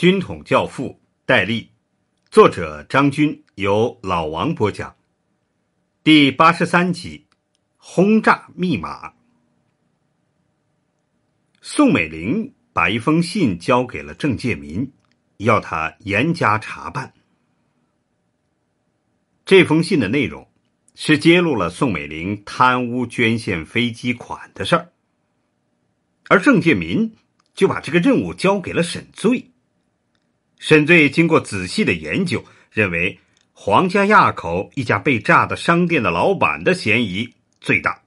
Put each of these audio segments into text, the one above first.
《军统教父》戴笠，作者张军，由老王播讲，第八十三集轰炸密码。宋美龄把一封信交给了郑介民，要他严加查办。这封信的内容是揭露了宋美龄贪污捐献飞机款的事儿，而郑介民就把这个任务交给了沈醉。沈醉经过仔细的研究，认为黄家垭口一家被炸的商店的老板的嫌疑最大，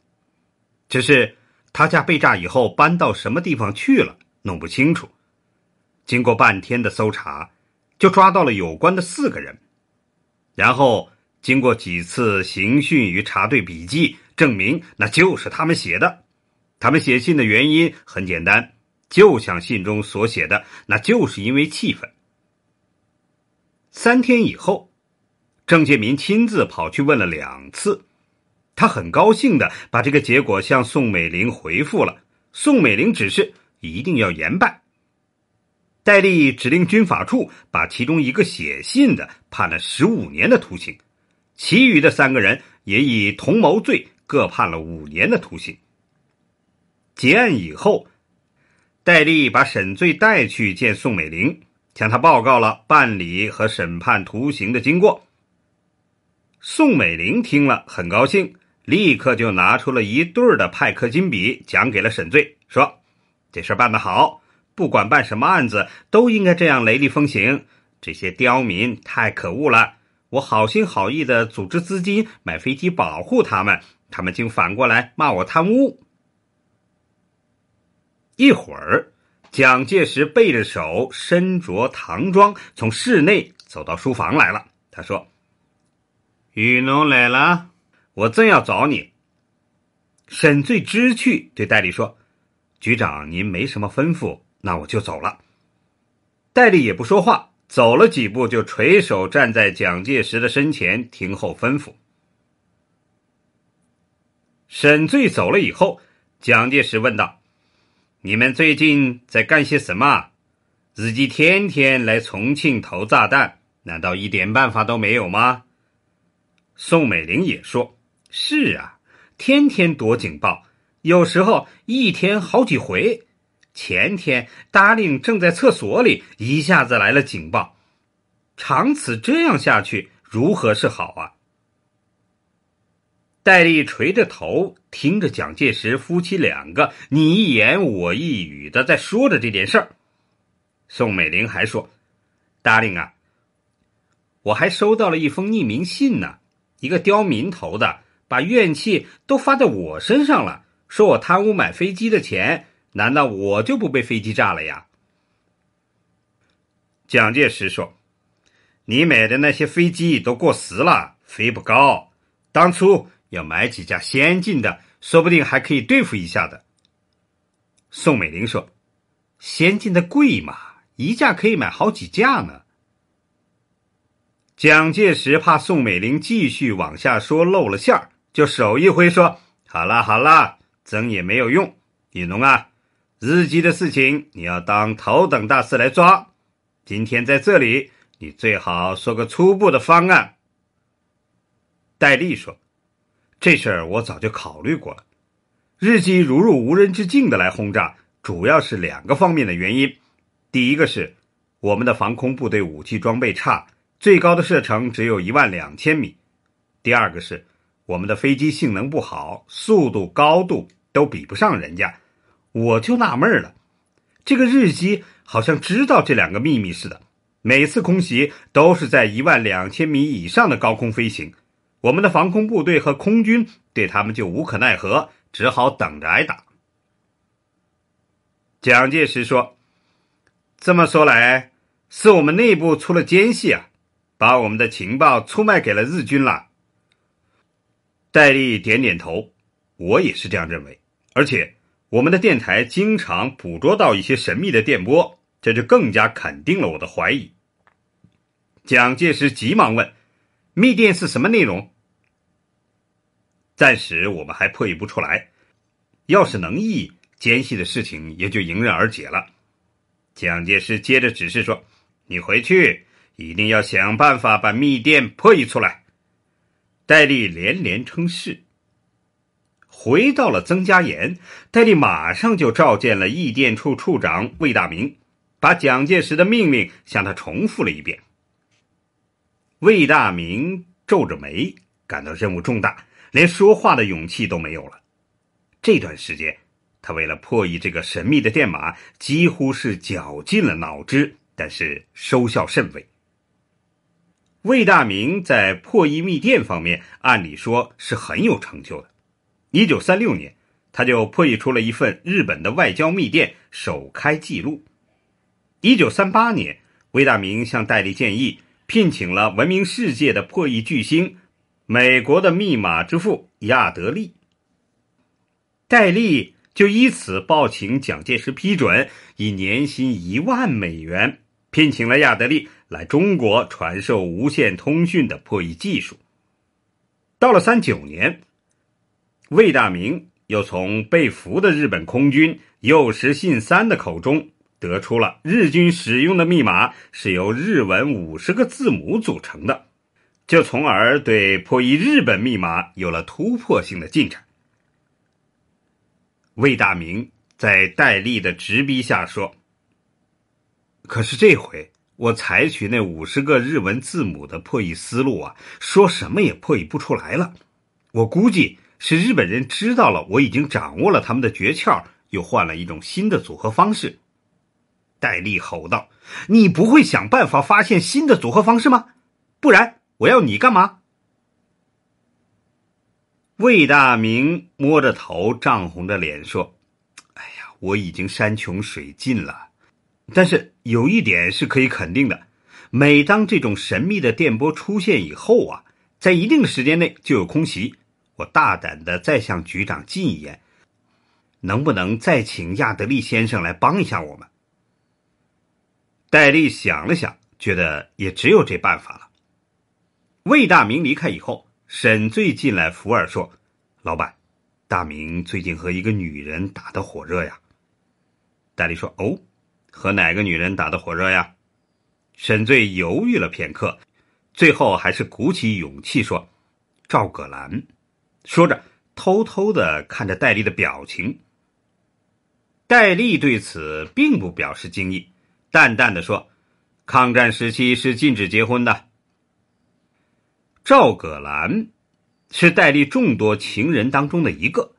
只是他家被炸以后搬到什么地方去了，弄不清楚。经过半天的搜查，就抓到了有关的四个人，然后经过几次刑讯与查对笔记，证明那就是他们写的。他们写信的原因很简单，就像信中所写的，那就是因为气愤。三天以后，郑介民亲自跑去问了两次，他很高兴的把这个结果向宋美龄回复了。宋美龄指示一定要严办。戴笠指令军法处把其中一个写信的判了十五年的徒刑，其余的三个人也以同谋罪各判了五年的徒刑。结案以后，戴笠把沈醉带去见宋美龄。向他报告了办理和审判图形的经过。宋美龄听了很高兴，立刻就拿出了一对的派克金笔，讲给了沈醉，说：“这事办得好，不管办什么案子都应该这样雷厉风行。这些刁民太可恶了，我好心好意的组织资金买飞机保护他们，他们竟反过来骂我贪污。”一会儿。蒋介石背着手，身着唐装，从室内走到书房来了。他说：“雨农来了，我正要找你。”沈醉知趣，对戴笠说：“局长，您没什么吩咐，那我就走了。”戴笠也不说话，走了几步，就垂手站在蒋介石的身前，听候吩咐。沈醉走了以后，蒋介石问道。你们最近在干些什么？日己天天来重庆投炸弹，难道一点办法都没有吗？宋美龄也说：“是啊，天天躲警报，有时候一天好几回。前天达令正在厕所里，一下子来了警报。长此这样下去，如何是好啊？”戴笠垂着头，听着蒋介石夫妻两个你一言我一语的在说着这件事儿。宋美龄还说达令啊，我还收到了一封匿名信呢，一个刁民投的，把怨气都发在我身上了，说我贪污买飞机的钱，难道我就不被飞机炸了呀？”蒋介石说：“你买的那些飞机都过时了，飞不高，当初。”要买几架先进的，说不定还可以对付一下的。宋美龄说：“先进的贵嘛，一架可以买好几架呢。”蒋介石怕宋美龄继续往下说露了馅儿，就手一挥说：“好啦好啦，争也没有用。李荣啊，日机的事情你要当头等大事来抓。今天在这里，你最好说个初步的方案。”戴笠说。这事儿我早就考虑过了。日机如入无人之境的来轰炸，主要是两个方面的原因。第一个是我们的防空部队武器装备差，最高的射程只有一万两千米；第二个是我们的飞机性能不好，速度、高度都比不上人家。我就纳闷了，这个日机好像知道这两个秘密似的，每次空袭都是在一万两千米以上的高空飞行。我们的防空部队和空军对他们就无可奈何，只好等着挨打。蒋介石说：“这么说来，是我们内部出了奸细啊，把我们的情报出卖给了日军了。”戴笠点点头：“我也是这样认为，而且我们的电台经常捕捉到一些神秘的电波，这就更加肯定了我的怀疑。”蒋介石急忙问：“密电是什么内容？”暂时我们还破译不出来，要是能译奸细的事情也就迎刃而解了。蒋介石接着指示说：“你回去一定要想办法把密电破译出来。”戴笠连连称是。回到了曾家岩，戴笠马上就召见了译电处处长魏大明，把蒋介石的命令向他重复了一遍。魏大明皱着眉，感到任务重大。连说话的勇气都没有了。这段时间，他为了破译这个神秘的电码，几乎是绞尽了脑汁，但是收效甚微。魏大明在破译密电方面，按理说是很有成就的。一九三六年，他就破译出了一份日本的外交密电首开记录。一九三八年，魏大明向戴笠建议聘请了闻名世界的破译巨星。美国的密码之父亚德利，戴利就依此报请蒋介石批准，以年薪一万美元聘请了亚德利来中国传授无线通讯的破译技术。到了三九年，魏大明又从被俘的日本空军右石信三的口中得出了日军使用的密码是由日文五十个字母组成的。就从而对破译日本密码有了突破性的进展。魏大明在戴笠的直逼下说：“可是这回我采取那五十个日文字母的破译思路啊，说什么也破译不出来了。我估计是日本人知道了我已经掌握了他们的诀窍，又换了一种新的组合方式。”戴笠吼道：“你不会想办法发现新的组合方式吗？不然！”我要你干嘛？魏大明摸着头，涨红着脸说：“哎呀，我已经山穷水尽了。但是有一点是可以肯定的，每当这种神秘的电波出现以后啊，在一定的时间内就有空袭。我大胆的再向局长进言，能不能再请亚德利先生来帮一下我们？”戴笠想了想，觉得也只有这办法了。魏大明离开以后，沈醉进来，福尔说：“老板，大明最近和一个女人打得火热呀。”戴笠说：“哦，和哪个女人打得火热呀？”沈醉犹豫了片刻，最后还是鼓起勇气说：“赵葛兰。”说着，偷偷的看着戴笠的表情。戴笠对此并不表示惊异，淡淡的说：“抗战时期是禁止结婚的。”赵葛兰是戴笠众多情人当中的一个。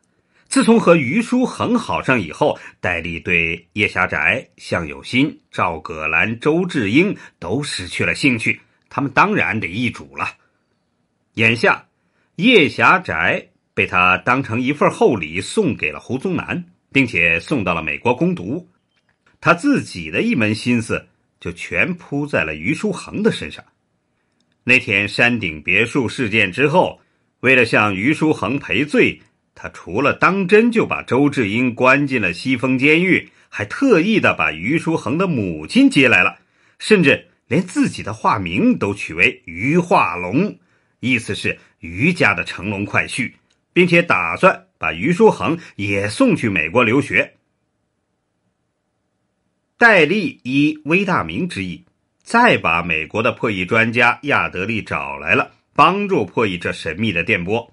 自从和于叔衡好上以后，戴笠对叶霞宅、向友新、赵葛兰、周志英都失去了兴趣。他们当然得易主了。眼下，叶霞宅被他当成一份厚礼送给了胡宗南，并且送到了美国攻读。他自己的一门心思就全扑在了于叔衡的身上。那天山顶别墅事件之后，为了向于书恒赔罪，他除了当真就把周志英关进了西风监狱，还特意的把于书恒的母亲接来了，甚至连自己的化名都取为于化龙，意思是于家的乘龙快婿，并且打算把于书恒也送去美国留学。戴笠依微大明之意。再把美国的破译专家亚德利找来了，帮助破译这神秘的电波。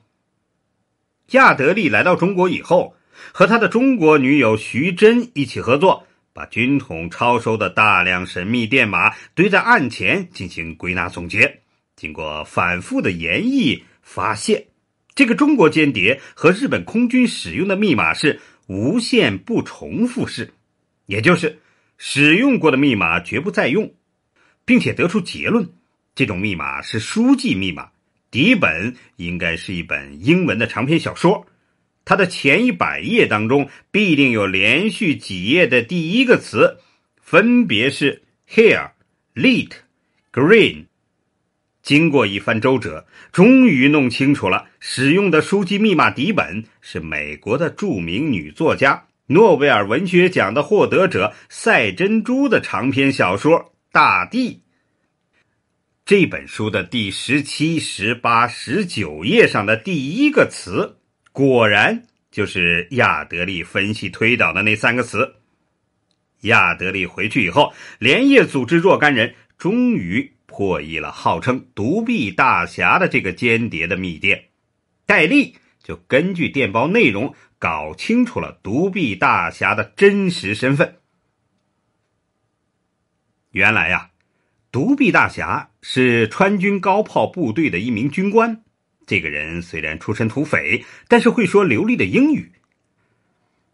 亚德利来到中国以后，和他的中国女友徐贞一起合作，把军统抄收的大量神秘电码堆在案前进行归纳总结。经过反复的研议发现这个中国间谍和日本空军使用的密码是无限不重复式，也就是使用过的密码绝不再用。并且得出结论，这种密码是书记密码，底本应该是一本英文的长篇小说，它的前一百页当中必定有连续几页的第一个词，分别是 here、lit、green。经过一番周折，终于弄清楚了使用的书籍密码底本是美国的著名女作家、诺贝尔文学奖的获得者赛珍珠的长篇小说。《大地》这本书的第十七、十八、十九页上的第一个词，果然就是亚德利分析推导的那三个词。亚德利回去以后，连夜组织若干人，终于破译了号称“独臂大侠”的这个间谍的密电。戴笠就根据电报内容，搞清楚了“独臂大侠”的真实身份。原来呀，独臂大侠是川军高炮部队的一名军官。这个人虽然出身土匪，但是会说流利的英语。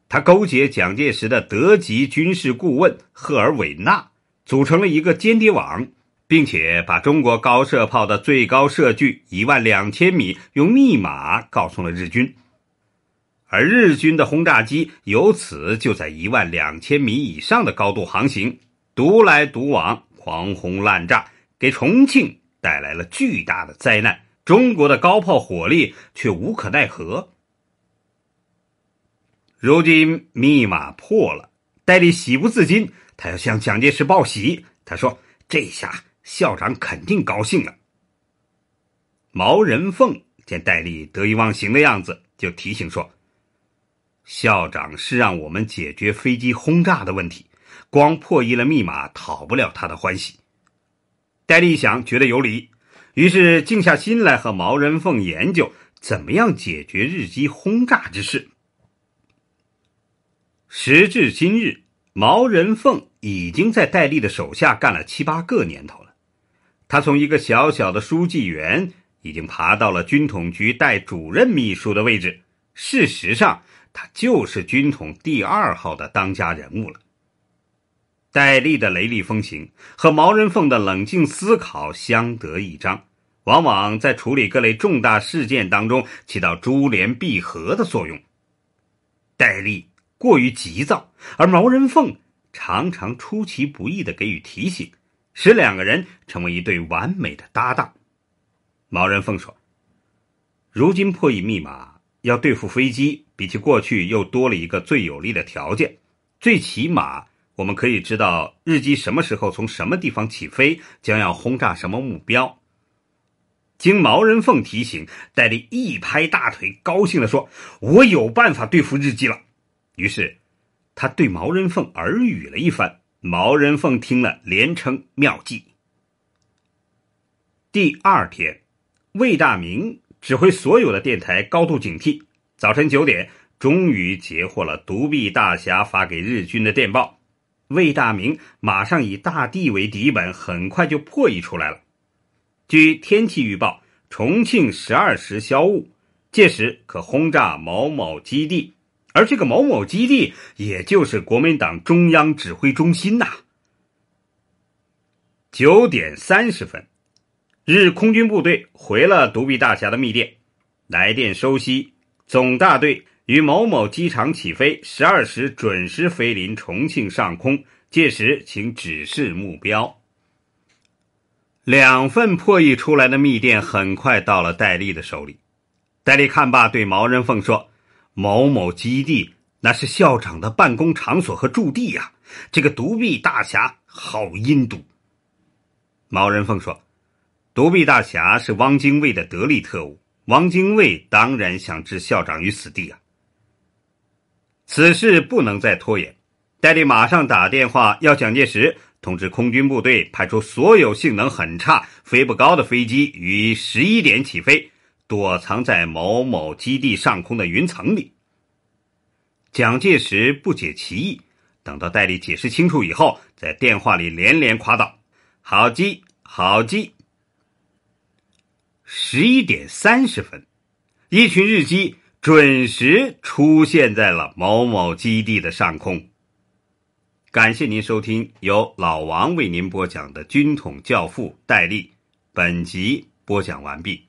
他勾结蒋介石的德籍军事顾问赫尔韦纳，组成了一个间谍网，并且把中国高射炮的最高射距一万两千米用密码告诉了日军，而日军的轰炸机由此就在一万两千米以上的高度航行。独来独往，狂轰滥炸，给重庆带来了巨大的灾难。中国的高炮火力却无可奈何。如今密码破了，戴笠喜不自禁，他要向蒋介石报喜。他说：“这下校长肯定高兴了。”毛人凤见戴笠得意忘形的样子，就提醒说：“校长是让我们解决飞机轰炸的问题。”光破译了密码，讨不了他的欢喜。戴笠一想，觉得有理，于是静下心来和毛人凤研究怎么样解决日机轰炸之事。时至今日，毛人凤已经在戴笠的手下干了七八个年头了，他从一个小小的书记员，已经爬到了军统局代主任秘书的位置。事实上，他就是军统第二号的当家人物了。戴笠的雷厉风行和毛人凤的冷静思考相得益彰，往往在处理各类重大事件当中起到珠联璧合的作用。戴笠过于急躁，而毛人凤常常出其不意的给予提醒，使两个人成为一对完美的搭档。毛人凤说：“如今破译密码，要对付飞机，比起过去又多了一个最有利的条件，最起码。”我们可以知道，日机什么时候从什么地方起飞，将要轰炸什么目标。经毛人凤提醒，戴笠一拍大腿，高兴的说：“我有办法对付日机了。”于是他对毛人凤耳语了一番。毛人凤听了，连称妙计。第二天，魏大明指挥所有的电台高度警惕。早晨九点，终于截获了独臂大侠发给日军的电报。魏大明马上以大地为底本，很快就破译出来了。据天气预报，重庆十二时消雾，届时可轰炸某某基地。而这个某某基地，也就是国民党中央指挥中心呐。九点三十分，日空军部队回了独臂大侠的密电，来电收悉，总大队。与某某机场起飞，十二时准时飞临重庆上空。届时请指示目标。两份破译出来的密电很快到了戴笠的手里。戴笠看罢，对毛人凤说：“某某基地，那是校长的办公场所和驻地呀。这个独臂大侠好阴毒。”毛人凤说：“独臂大侠是汪精卫的得力特务，汪精卫当然想置校长于死地啊。”此事不能再拖延，戴笠马上打电话要蒋介石通知空军部队派出所有性能很差、飞不高的飞机于十一点起飞，躲藏在某某基地上空的云层里。蒋介石不解其意，等到戴笠解释清楚以后，在电话里连连夸道：“好机，好机。”十一点三十分，一群日机。准时出现在了某某基地的上空。感谢您收听由老王为您播讲的《军统教父》戴笠，本集播讲完毕。